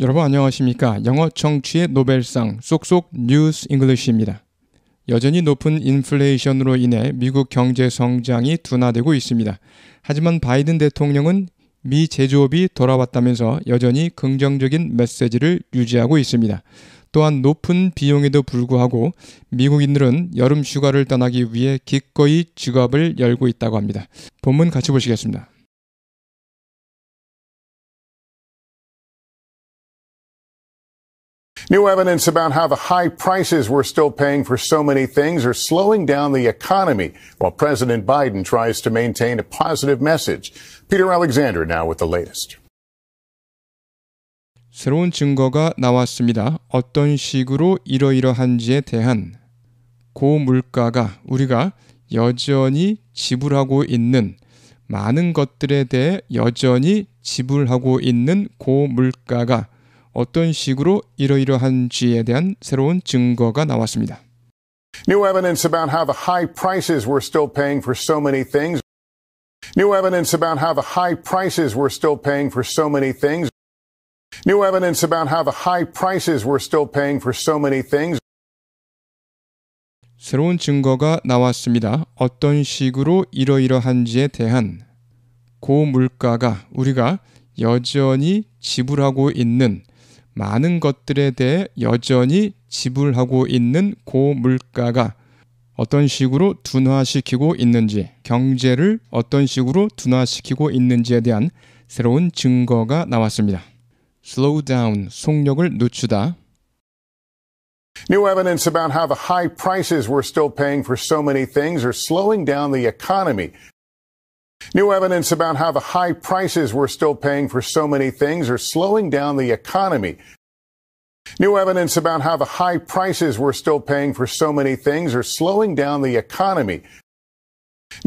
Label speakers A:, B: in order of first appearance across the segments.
A: 여러분 안녕하십니까? 영어 청취의 노벨상 쏙쏙 뉴스 잉글리시입니다. 여전히 높은 인플레이션으로 인해 미국 경제 성장이 둔화되고 있습니다. 하지만 바이든 대통령은 미 제조업이 돌아왔다면서 여전히 긍정적인 메시지를 유지하고 있습니다. 또한 높은 비용에도 불구하고 미국인들은 여름 휴가를 떠나기 위해 기꺼이 지갑을 열고 있다고 합니다. 본문 같이 보시겠습니다.
B: New evidence about how the high prices we're still paying for so many things are slowing down the economy while President Biden tries to maintain a positive message. Peter Alexander now with the latest.
A: 새로운 증거가 나왔습니다. 어떤 식으로 이러이러한지에 대한 고물가가 우리가 여전히 지불하고 있는 많은 것들에 대해 여전히 지불하고 있는 고물가가 어떤 식으로 이러이러한지에 대한 새로운 증거가 나왔습니다.
B: New evidence about how the high prices we're still paying for so many things. New evidence about how the high prices we're still paying for so many things. New evidence about how the high prices we're still paying for so many things.
A: 새로운 증거가 나왔습니다. 어떤 식으로 이러이러한지에 대한 고물가가 우리가 여전히 지불하고 있는 많은 것들에 대해 여전히 지불하고 있는 고물가가 어떤 식으로 둔화시키고 있는지, 경제를 어떤 식으로 둔화시키고 있는지에 대한 새로운 증거가 나왔습니다. slow down, 속력을 늦추다.
B: New evidence about how the high prices we're still paying for so many things are slowing down the economy. New evidence about how the high prices we're still paying for so many things are slowing down the economy. New evidence about how the high prices we're still paying for so many things are slowing down the economy.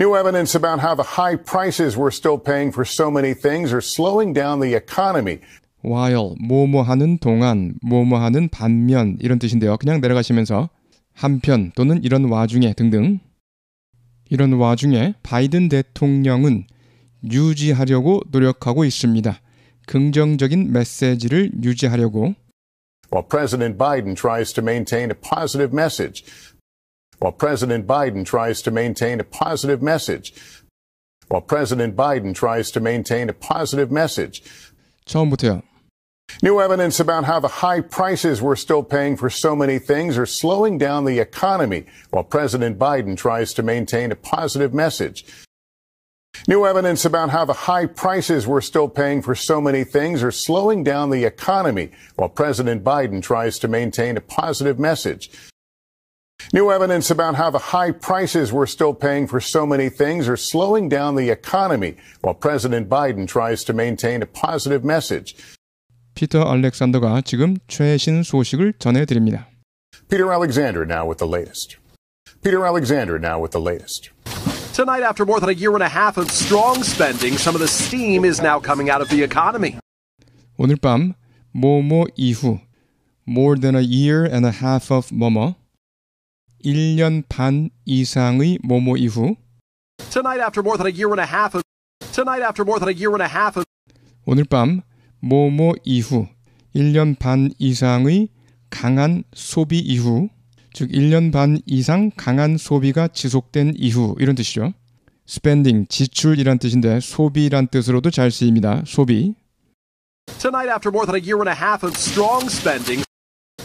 B: New evidence about how the high prices we're still paying for so many things are slowing down the economy.
A: while 뭐뭐하는 동안 뭐뭐하는 반면 이런 뜻인데요. 그냥 내려가시면서 한편 또는 이런 와중에 등등 이런 와중에 바이든 대통령은 유지하려고 노력하고 있습니다. 긍정적인 메시지를 유지하려고
B: While President Biden tries to maintain a positive message. While President Biden tries to maintain a positive message. While President Biden tries to maintain a positive message. 처음부터요. New evidence about how the high prices we're still paying for so many things are slowing down the economy while President Biden tries to maintain a positive message. New evidence about how the high prices we're still paying for so many things are slowing down the economy while President Biden tries to maintain a positive message. New evidence about how the high prices we're still paying for so many things are slowing down the economy while President Biden tries to maintain a positive message.
A: 피터 알렉산더가 지금 최신 소식을 전해드립니다.
B: Peter Alexander now with the latest. Peter Alexander now with the latest.
C: Tonight, after more than a year and a half of strong spending, some of the steam is now coming out of the economy.
A: 오늘 밤 뭐뭐 이후 more than a year and a half of 뭐뭐 1년 반 이상의 뭐뭐 이후
C: Tonight after more than a year and a half of Tonight after more than a year and a half of
A: 오늘 밤 뭐뭐 이후 1년 반 이상의 강한 소비 이후 즉 1년 반 이상 강한 소비가 지속된 이후 이런 뜻이죠. spending 지출이란 뜻인데 소비란 뜻으로도 잘 쓰입니다. 소비.
C: Tonight after more than a year and a half of strong spending.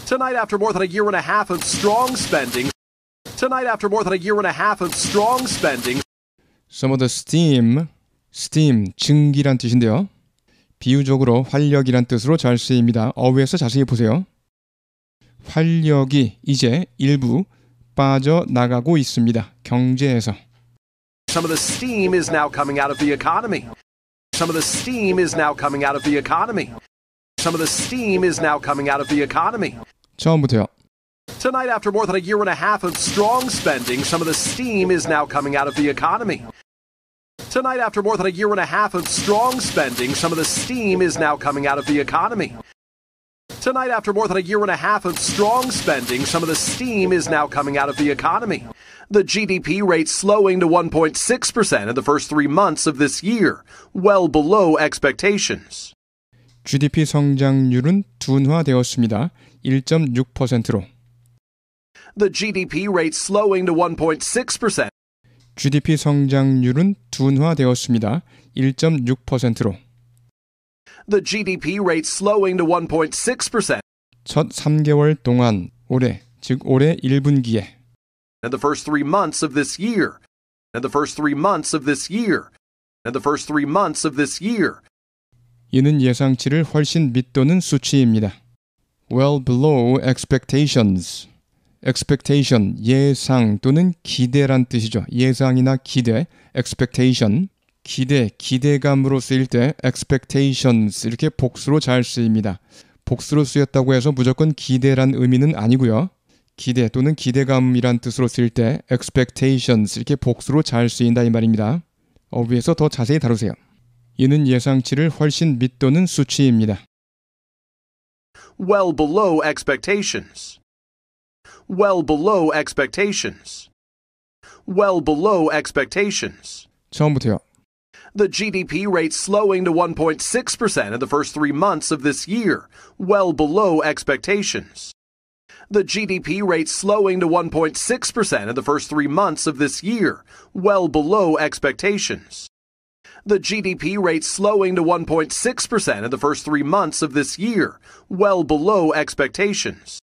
C: Tonight after more than a year and a half of strong spending. Tonight after more than a year and a half of strong spending.
A: Some of the steam, steam, 증기란 뜻인데요. 비유적으로 활력이란 뜻으로 잘 쓰입니다. 어휘에서 자세히 보세요. 활력이 이제 일부 빠져나가고 있습니다. 경제에서.
C: Some of the steam is now coming out of the economy. Some of the steam is now coming out of the economy. Some of the steam is now coming out of the economy. 처음부터요. Tonight after more than a year and a half of strong spending, some of the steam is now coming out of the economy. Tonight, after more than a year and a half of strong spending, some of the steam is now coming out of the economy. Tonight, after more than a year and a half of strong spending, some of the steam is now coming out of the economy. The GDP rate slowing to 1.6% in the first three months of this year, well below expectations.
A: GDP 성장률은 둔화되었습니다. 1.6%로.
C: The GDP rate slowing to 1.6%.
A: GDP 성장률은 둔화되었습니다. 1.6%로.
C: The GDP rate slowing to 1.6%.
A: 첫 3개월 동안 올해 즉 올해 1분기에
C: and the first 3 months of this year and the first 3 months of this year and the first 3 months of this year
A: 이는 예상치를 훨씬 밑도는 수치입니다. well below expectations expectation 예상 또는 기대란 뜻이죠. 예상이나 기대, expectation 기대, 기대감으로 쓰일 때 expectations 이렇게 복수로 잘 쓰입니다. 복수로 쓰였다고 해서 무조건 기대란 의미는 아니고요. 기대 또는 기대감이란 뜻으로 쓰일 때 expectations 이렇게 복수로 잘 쓰인다 이 말입니다. 어 위에서 더 자세히 다루세요. 이는 예상치를 훨씬 밑도는 수치입니다.
C: Well below expectations. well below expectations. Well below expectations. 처음부터요. The GDP rate slowing to 1.6% in the first three months of this year, well below expectations. The GDP rate slowing to 1.6% in the first three months of this year, well below expectations. The GDP rate slowing to 1.6% in the first three months of this year, well below expectations.